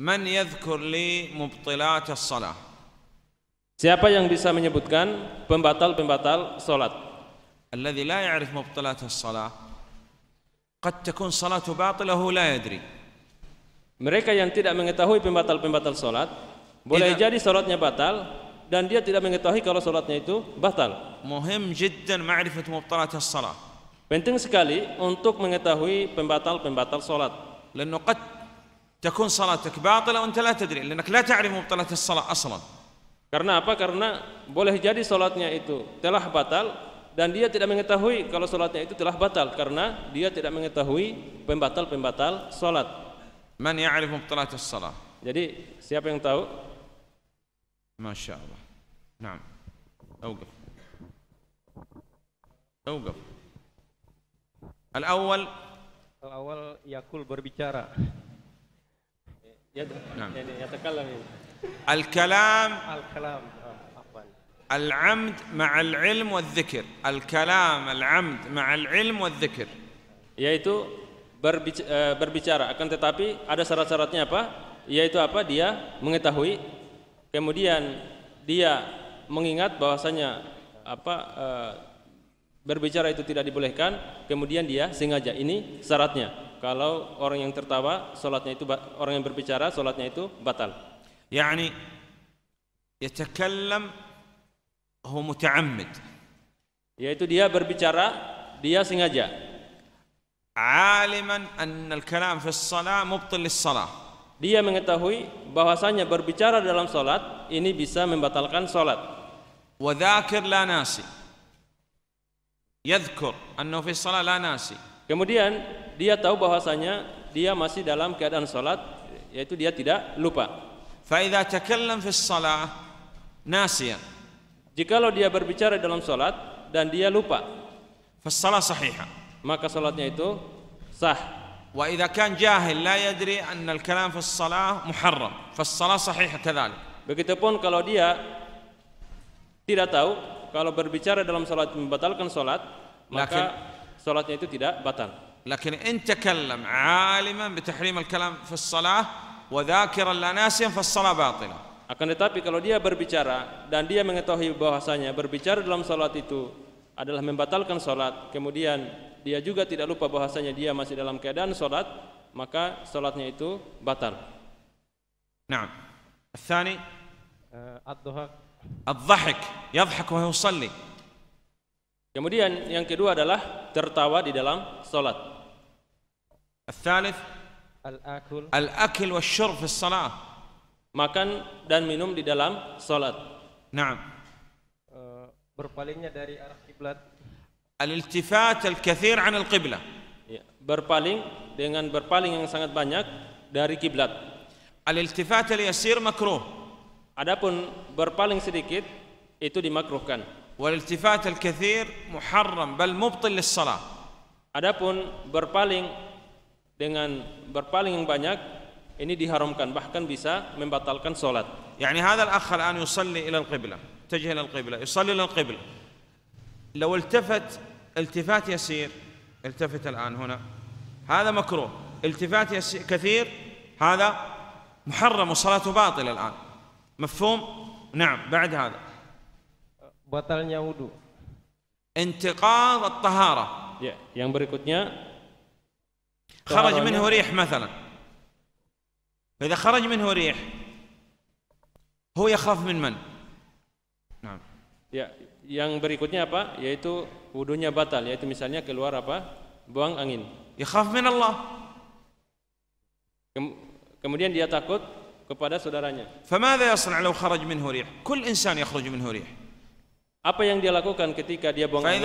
Man yadhkur li mubtilat as-salah? Siapa yang bisa menyebutkan pembatal-pembatal salat? Alladhi la ya'rif mubtilat as-salah qad takun salatu batilahu la yadri. Mereka yang tidak mengetahui pembatal-pembatal salat, boleh Ida, jadi salatnya batal dan dia tidak mengetahui kalau salatnya itu batal. Muhim jiddan ma'rifat mubtilat as-salah. Penting sekali untuk mengetahui pembatal-pembatal salat. Lannu qad تكون صلاتك باطلة وأنت لا تدري لأنك لا تعرف مبطلة الصلاة أصلا Karena apa? Karena boleh jadi salatnya itu telah batal dan dia tidak mengetahui kalau salatnya itu telah batal karena dia tidak mengetahui pembatal-pembatal salat. Man ya'rif mubtalat salat Jadi siapa yang tahu? Masya Allah. Nah. Awqaf. Awqaf. al awal. al awal yakul berbicara. نعم يعني يتكلم الكلام الكلام العمد مع العلم والذكر الكلام العمد مع العلم والذكر yaitu eh, berbicara akan tetapi ada syarat-syaratnya apa yaitu apa dia mengetahui kemudian dia mengingat bahwasanya apa eh, berbicara itu tidak dibolehkan kemudian dia sengaja ini syaratnya kalau orang yang tertawa salatnya itu orang yang berbicara salatnya itu batal. yakni يتكلم هو متعمد. yaitu dia berbicara dia sengaja. Aliman عالما أن الكلام في الصلاة مبطل للصلاة. Dia mengetahui bahwasanya berbicara dalam salat ini bisa membatalkan salat. la nasi yadhkur annahu fi as-salah la nasi. Kemudian dia tahu bahwasanya dia masih dalam keadaan salat yaitu dia tidak lupa. فإذا تكلم Jikalau dia berbicara dalam salat dan dia lupa, فالصلاة صحيحة maka salatnya itu sah. وإذا كان kan Begitupun kalau dia tidak tahu kalau berbicara dalam salat membatalkan salat maka Lakin, salatnya itu tidak batal. al-kalam fi as-salah wa dhakiran la nasiyan fa as-salah batil. akan tetapi kalau dia berbicara dan dia mengetahui bahwasanya berbicara dalam salat itu adalah membatalkan salat kemudian dia juga tidak lupa bahwasanya dia masih dalam keadaan salat maka salatnya itu batal ad-dhahak. ad الضحك yadhhak wa yusalli. Kemudian yang kedua adalah tertawa di dalam salat. Al-thalith al-akul al-akl wasyurb fi shalah. Makan dan minum di dalam salat. Naam. Eh, berpalingnya dari arah kiblat. Al-iltifat al-kathir 'an al-qiblah. Ya, berpaling dengan berpaling yang sangat banyak dari kiblat. Al-iltifat al-yasir makruh. Adapun berpaling sedikit itu dimakruhkan. والالتفات الكثير محرم بل مبطل للصلاة. Adapun berpaling dengan berpaling yang banyak ini diharamkan bahkan bisa membatalkan solat. يعني هذا الأخ الآن يصلي إلى القبلة يتجه إلى القبلة يصلي إلى القبلة لو التفت التفات يسير التفت الآن هنا هذا مكروه التفات يسير كثير هذا محرم وصلاته باطلة الآن مفهوم؟ نعم بعد هذا batalnya wudu. Intiqad at-tahara. Ya, yang berikutnya خرج منه ريح مثلا jika kharaj minhu rih, هو يخاف من من؟ نعم. Ya, yang berikutnya apa? Yaitu wudunya batal, yaitu misalnya keluar apa? Buang angin. Yakhaf min Allah. Kemudian dia takut kepada saudaranya. فماذا يصنع لو خرج minhu rih? كل إنسان يخرج minhu rih. Apa yang dia lakukan ketika dia buang air?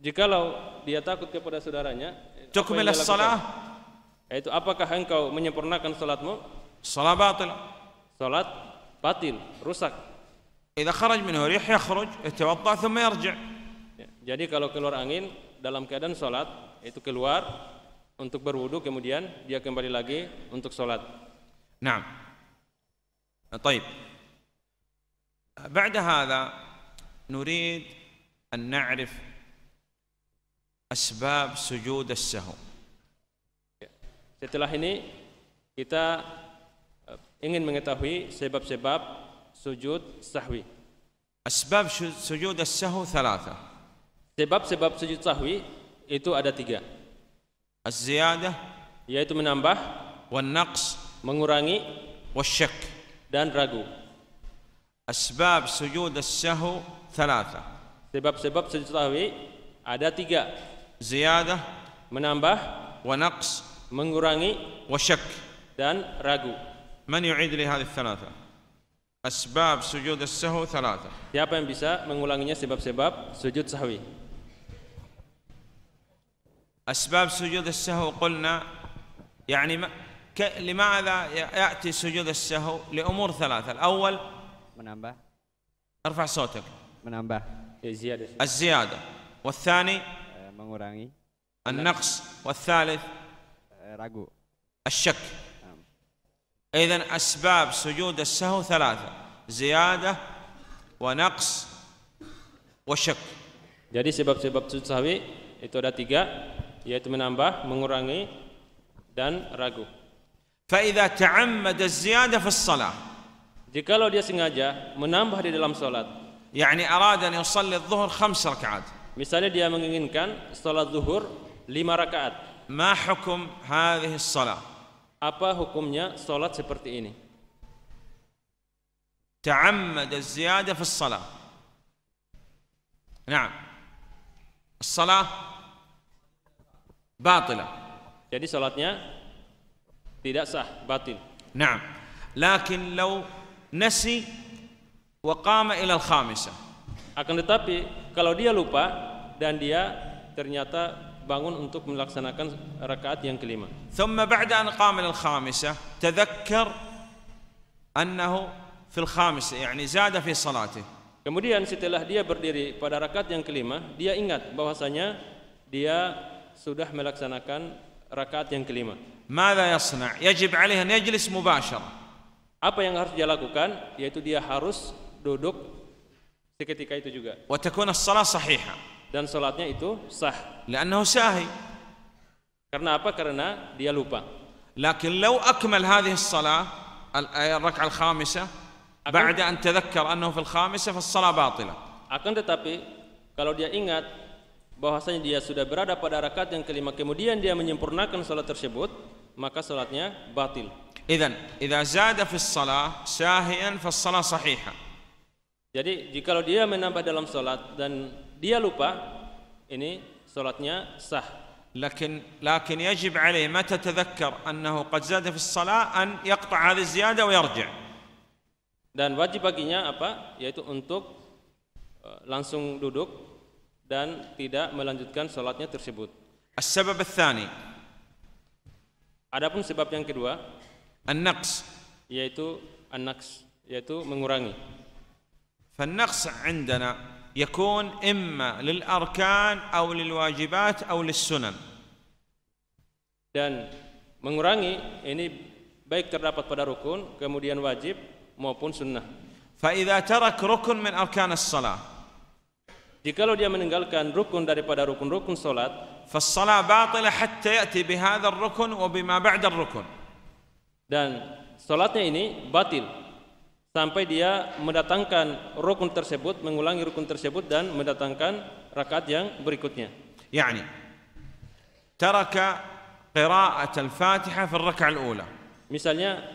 Jikalau dia takut kepada saudaranya, cukuplah salat. Yaitu apakah engkau menyempurnakan salatmu? Salat batil. Salat batil, rusak. Jika kharaj minhu rih keluar. yatawadda thumma yarji'. Ya, jadi kalau keluar angin dalam keadaan salat, itu keluar untuk berwudu kemudian dia kembali lagi untuk salat. Naam. Baik. Nah, بعد هذا نريد أن نعرف أسباب سجود السهو Setelah ini kita eh, ingin mengetahui sebab-sebab sujud sahwi. Asbab sujud as-sahwi thalatha. Sebab-sebab sujud sahwi itu ada tiga. Az-ziyadah yaitu menambah, wan naqs mengurangi, wasyak dan ragu. أسباب سجود السهو ثلاثه سبب سبب سجود السهو ada tiga زيادة menambah ونقص mengurangi وشك dan ragu من يعيد لي هذه الثلاثة أسباب سجود السهو ثلاثة siapa yang bisa mengulanginya sebab-sebab sujud sahwi أسباب سجود السهو قلنا يعني ما لماذا يأتي سجود السهو لأمور ثلاثة الأول منبه ارفع صوتك منبه الزياده الزيادة والثاني eh, mengurangi النقص والثالث eh, ragu الشك إذا أسباب سجود السهو ثلاثة زيادة ونقص وشك Jadi sebab-sebab sujud sahwi itu ada tiga, yaitu menambah, mengurangi, dan ragu. فإذا تعمد الزيادة في الصلاة Jikalau dia sengaja menambah di dalam salat. Yani arada an yusalli adh-dhuhr khams rakaat. Misalnya dia menginginkan salat zuhur lima rakaat. Ma hukum hadhihi salat? Apa hukumnya salat seperti ini? تعمد الزيادة في الصلاة نعم الصلاة باطلة jadi salatnya tidak sah batil نعم lakin لو nasi wa qama ilal khamisah akan tetapi kalau dia lupa dan dia ternyata bangun untuk melaksanakan rakaat yang kelima thumma ba'da an qama ilal khamisah tadhakkar annahu fil khamis yani zada fi salatih kemudian setelah dia berdiri pada rakaat yang kelima dia ingat bahwasanya dia sudah melaksanakan rakaat yang kelima ماذا يصنع يجب عليه yajlis يجلس apa yang harus dia lakukan? Yaitu dia harus duduk seketika itu juga. Wa takuna shalah sahihah. Dan salatnya itu sah. Li'annahu sahi. Karena apa? Karena dia lupa. Lakin law akmal hadhihi as al-khamisah الخامسة an أن تذكر fil khamisah, fil salat batal. akan tetapi kalau dia ingat bahwasanya dia sudah berada pada rakaat yang kelima kemudian dia menyempurnakan salat tersebut maka salatnya batil Idan, idza zada fi shalah syahi'an fa shalah sahiha. Jadi jikalau dia menambah dalam salat dan dia lupa, ini salatnya sah. Lakin لكن يجب عليه متى تذكر qad zada fi في an ان يقطع ziyada wa ويرجع dan wajib baginya apa yaitu untuk eh, langsung duduk dan tidak melanjutkan salatnya tersebut. As-sabab ats-tsani. Adapun sebab yang kedua, النقص yaitu النقص yaitu mengurangi فالنقص عندنا يكون إما للأركان أو للواجبات أو للسنن dan mengurangi ini baik terdapat pada rukun kemudian wajib maupun sunnah فإذا ترك ركن من أركان الصلاة jika dia meninggalkan rukun daripada rukun-rukun salat, فالصلاة باطلة حتى يأتي بهذا الركن وبما بعد الركن. dan sholatnya ini batil sampai dia mendatangkan rukun tersebut mengulangi rukun tersebut dan mendatangkan rakaat yang berikutnya yani taraka qira'at al-fatihah fi ar al-ula misalnya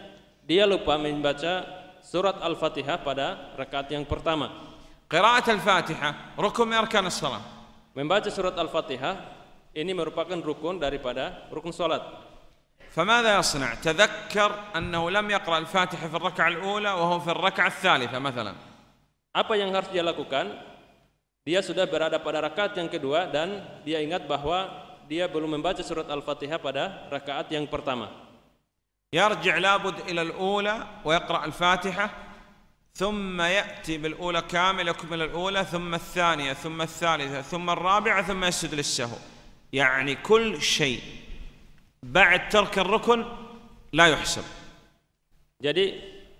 dia lupa membaca surat al-fatihah pada rakaat yang pertama qira'at al-fatihah rukun min arkan as-salat membaca surat al-fatihah ini merupakan rukun daripada rukun salat فماذا يصنع تذكر أنه لم يقرأ الفاتحة في الركعة الأولى وهو في الركعة الثالثة مثلا apa yang harus dia lakukan dia sudah berada pada rakaat yang kedua dan dia ingat bahwa dia belum membaca surat Al-Fatihah pada rakaat yang pertama يرجع لابد إلى الأولى ويقرأ الفاتحة ثم يأتي بالأولى كامل يكمل الأولى ثم الثانية ثم الثالثة ثم الرابعة ثم يسجد للسهو يعني كل شيء بعد ترك الركن لا يحسب Jadi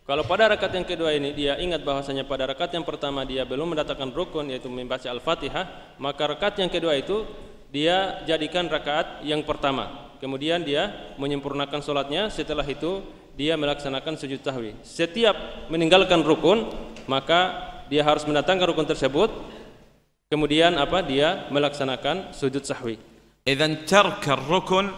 kalau pada rakaat yang kedua ini dia ingat bahwasanya pada rakaat yang pertama dia belum mendatangkan rukun yaitu membaca Al-Fatihah, maka rakaat yang kedua itu dia jadikan rakaat yang pertama. Kemudian dia menyempurnakan solatnya setelah itu dia melaksanakan sujud tahwi. Setiap meninggalkan rukun, maka dia harus mendatangkan rukun tersebut. Kemudian apa? Dia melaksanakan sujud sahwi. Idzan tarka rukun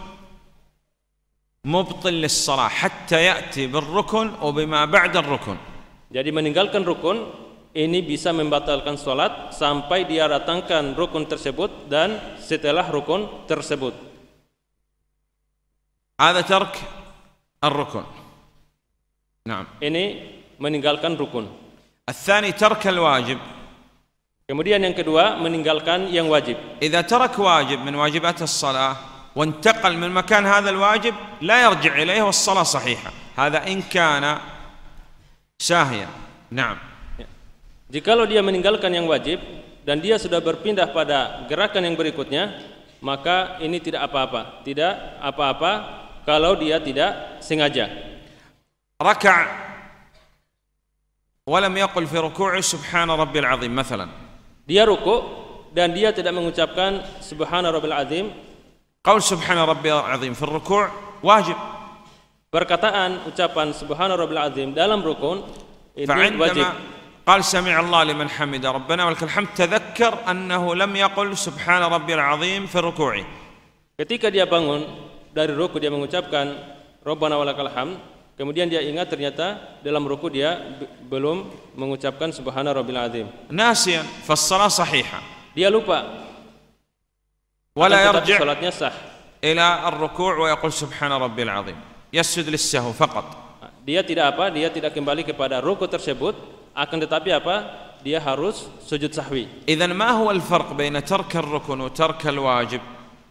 mubtil lis-salah hatta ya'ti حتى rukun wa bima ba'da rukun jadi meninggalkan rukun ini bisa membatalkan salat sampai dia datangkan rukun tersebut dan setelah rukun tersebut Ada هذا ar-rukun. نعم ini meninggalkan rukun الثاني al-wajib. Kemudian yang kedua meninggalkan yang wajib. إذا ترك واجب من واجبات الصلاة وانتقل من مكان هذا الواجب لا يرجع إليه والصلاة صحيحة هذا إن كان ساهيا نعم Jikalau dia meninggalkan yang wajib dan dia sudah berpindah pada gerakan yang berikutnya, maka ini tidak apa-apa, tidak apa-apa kalau dia tidak sengaja. Raka' walam yaqul fi ruku'i subhana rabbil azim misalnya. Dia ruku' dan dia tidak mengucapkan subhana rabbil azim Qaul subhana rabbiyal azim fil ruku' wajib. Perkataan ucapan subhana rabbil azim dalam rukun itu wajib. قال سمع الله لمن حمد ربنا ولك الحمد تذكر أنه لم يقل سبحان ربي العظيم في الركوع ketika dia bangun dari ruku dia mengucapkan ربنا ولك الحمد kemudian dia ingat ternyata dalam ruku dia belum mengucapkan subhana rabbil azim nasiyan fas salah sahiha dia lupa ولا يرجع إلى الركوع ويقول سبحان ربي العظيم يسجد للسهو فقط dia tidak apa dia tidak kembali kepada ruku tersebut akan tetapi apa dia harus sujud sahwi إذا ما هو الفرق بين ترك الركن وترك الواجب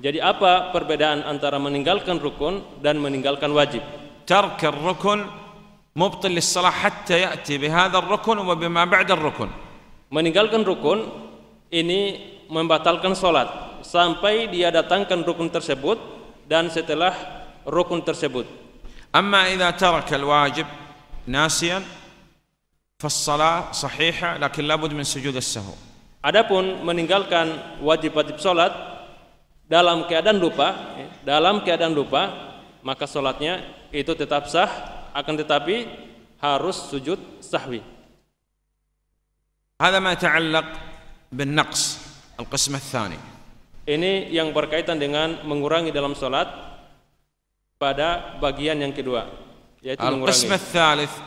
jadi apa perbedaan antara meninggalkan rukun dan meninggalkan wajib ترك الركن مبطل للصلاة حتى يأتي بهذا الركن وبما بعد الركن meninggalkan rukun ini membatalkan solat sampai dia datangkan rukun tersebut dan setelah rukun tersebut. Amma idza taraka al-wajib nasiyan فالصلاة صحيحة لكن لابد من سجود السهو. Adapun meninggalkan wajib-wajib salat dalam keadaan lupa, ya, dalam keadaan lupa, maka salatnya itu tetap sah, akan tetapi harus sujud sahwi. هذا ما يتعلق بالنقص القسم الثاني. Ini yang berkaitan dengan mengurangi dalam sholat pada bagian yang kedua yaitu mengurangi.